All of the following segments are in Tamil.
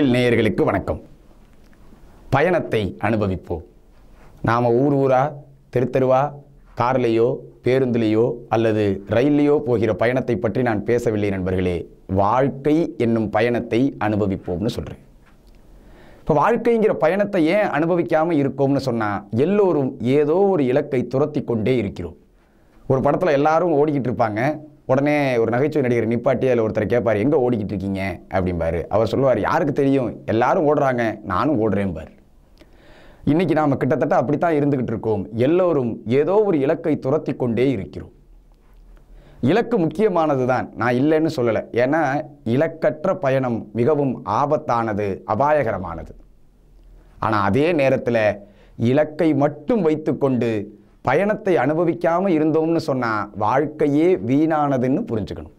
அன்பில் நேயர்களுக்கு வணக்கம் பயணத்தை அனுபவிப்போம் நாம் ஊர் ஊரா தெருத்தெருவா கார்லேயோ பேருந்துலேயோ அல்லது ரயில்லையோ போகிற பயணத்தை பற்றி நான் பேசவில்லை நண்பர்களே வாழ்க்கை என்னும் பயணத்தை அனுபவிப்போம்னு சொல்கிறேன் இப்போ வாழ்க்கைங்கிற பயணத்தை ஏன் அனுபவிக்காமல் இருக்கோம்னு சொன்னால் எல்லோரும் ஏதோ ஒரு இலக்கை துரத்தி கொண்டே இருக்கிறோம் ஒரு படத்தில் எல்லாரும் ஓடிக்கிட்டு இருப்பாங்க உடனே ஒரு நகைச்சுவை நடிகர் நிப்பாட்டி அதில் ஒருத்தர் கேட்பார் எங்கே ஓடிக்கிட்டு இருக்கீங்க அப்படிம்பாரு அவர் சொல்லுவார் யாருக்கு தெரியும் எல்லாரும் ஓடுறாங்க நானும் ஓடுறேன்பார் இன்றைக்கி நாம் கிட்டத்தட்ட அப்படி தான் இருந்துக்கிட்டு இருக்கோம் எல்லோரும் ஏதோ ஒரு இலக்கை துரத்தி கொண்டே இருக்கிறோம் இலக்கு முக்கியமானது தான் நான் இல்லைன்னு சொல்லலை ஏன்னா இலக்கற்ற பயணம் மிகவும் ஆபத்தானது அபாயகரமானது ஆனால் அதே நேரத்தில் இலக்கை மட்டும் வைத்துக்கொண்டு பயணத்தை அனுபவிக்காமல் இருந்தோம்னு சொன்னால் வாழ்க்கையே வீணானதுன்னு புரிஞ்சுக்கணும்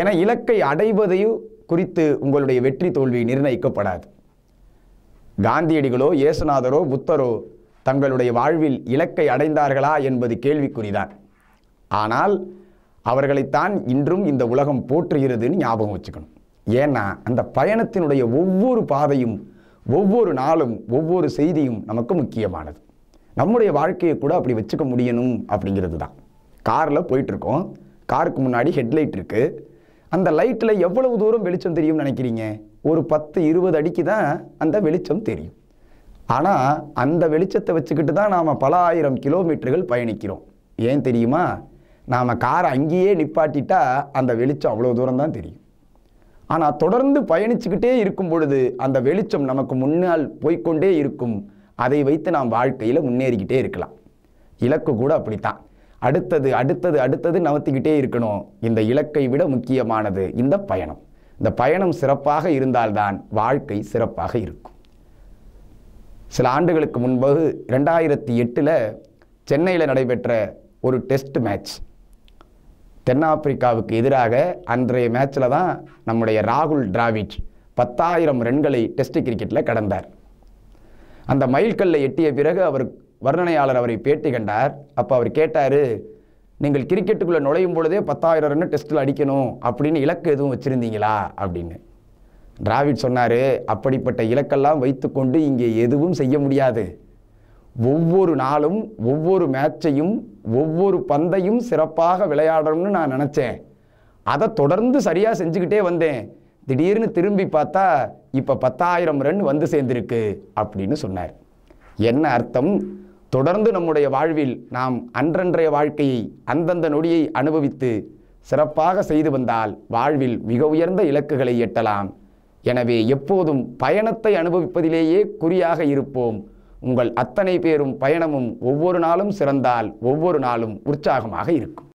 என இலக்கை அடைவதையும் குறித்து உங்களுடைய வெற்றி தோல்வி நிர்ணயிக்கப்படாது காந்தியடிகளோ இயேசுநாதரோ புத்தரோ தங்களுடைய வாழ்வில் இலக்கை அடைந்தார்களா என்பது கேள்விக்குறிதான் ஆனால் அவர்களைத்தான் இன்றும் இந்த உலகம் போற்றுகிறதுன்னு ஞாபகம் வச்சுக்கணும் ஏன்னா அந்த பயணத்தினுடைய ஒவ்வொரு பாதையும் ஒவ்வொரு நாளும் ஒவ்வொரு செய்தியும் நமக்கு முக்கியமானது நம்முடைய வாழ்க்கையை கூட அப்படி வச்சுக்க முடியணும் அப்படிங்கிறது தான் காரில் போயிட்டுருக்கோம் காருக்கு முன்னாடி ஹெட்லைட் இருக்குது அந்த லைட்டில் எவ்வளவு தூரம் வெளிச்சம் தெரியும்னு நினைக்கிறீங்க ஒரு பத்து இருபது அடிக்கு தான் அந்த வெளிச்சம் தெரியும் ஆனால் அந்த வெளிச்சத்தை வச்சுக்கிட்டு தான் நாம் பல ஆயிரம் கிலோமீட்டர்கள் பயணிக்கிறோம் ஏன் தெரியுமா நாம் காரை அங்கேயே நிப்பாட்டிட்டா அந்த வெளிச்சம் அவ்வளோ தூரம் தான் தெரியும் ஆனால் தொடர்ந்து பயணிச்சுக்கிட்டே இருக்கும் பொழுது அந்த வெளிச்சம் நமக்கு முன்னால் போய்கொண்டே இருக்கும் அதை வைத்து நாம் வாழ்க்கையில் முன்னேறிக்கிட்டே இருக்கலாம் இலக்கு கூட அப்படித்தான் அடுத்தது அடுத்தது அடுத்தது நவத்திக்கிட்டே இருக்கணும் இந்த இலக்கை விட முக்கியமானது இந்த பயணம் இந்த பயணம் சிறப்பாக இருந்தால்தான் வாழ்க்கை சிறப்பாக இருக்கும் சில ஆண்டுகளுக்கு முன்பு ரெண்டாயிரத்தி எட்டில் சென்னையில் நடைபெற்ற ஒரு டெஸ்ட் மேட்ச் தென்னாப்பிரிக்காவுக்கு எதிராக அன்றைய மேட்ச்சில் தான் நம்முடைய ராகுல் டிராவிட் பத்தாயிரம் ரன்களை டெஸ்ட் கிரிக்கெட்டில் கடந்தார் அந்த மயில்கல்லை எட்டிய பிறகு அவர் வர்ணனையாளர் அவரை பேட்டி கண்டார் அப்போ அவர் கேட்டார் நீங்கள் கிரிக்கெட்டுக்குள்ளே நுழையும் பொழுதே பத்தாயிரம் ரன் டெஸ்ட்டில் அடிக்கணும் அப்படின்னு இலக்கு எதுவும் வச்சுருந்தீங்களா அப்படின்னு டிராவிட் சொன்னார் அப்படிப்பட்ட இலக்கெல்லாம் வைத்துக்கொண்டு இங்கே எதுவும் செய்ய முடியாது ஒவ்வொரு நாளும் ஒவ்வொரு மேட்சையும் ஒவ்வொரு பந்தையும் சிறப்பாக விளையாடணும்னு நான் நினச்சேன் அதை தொடர்ந்து சரியாக செஞ்சுக்கிட்டே வந்தேன் திடீர்னு திரும்பி பார்த்தா இப்போ பத்தாயிரம் ரன் வந்து சேர்ந்திருக்கு அப்படின்னு சொன்னார் என்ன அர்த்தம் தொடர்ந்து நம்முடைய வாழ்வில் நாம் அன்றன்றைய வாழ்க்கையை அந்தந்த நொடியை அனுபவித்து சிறப்பாக செய்து வந்தால் வாழ்வில் மிக உயர்ந்த இலக்குகளை எட்டலாம் எனவே எப்போதும் பயணத்தை அனுபவிப்பதிலேயே குறியாக இருப்போம் உங்கள் அத்தனை பேரும் பயணமும் ஒவ்வொரு நாளும் சிறந்தால் ஒவ்வொரு நாளும் உற்சாகமாக இருக்கும்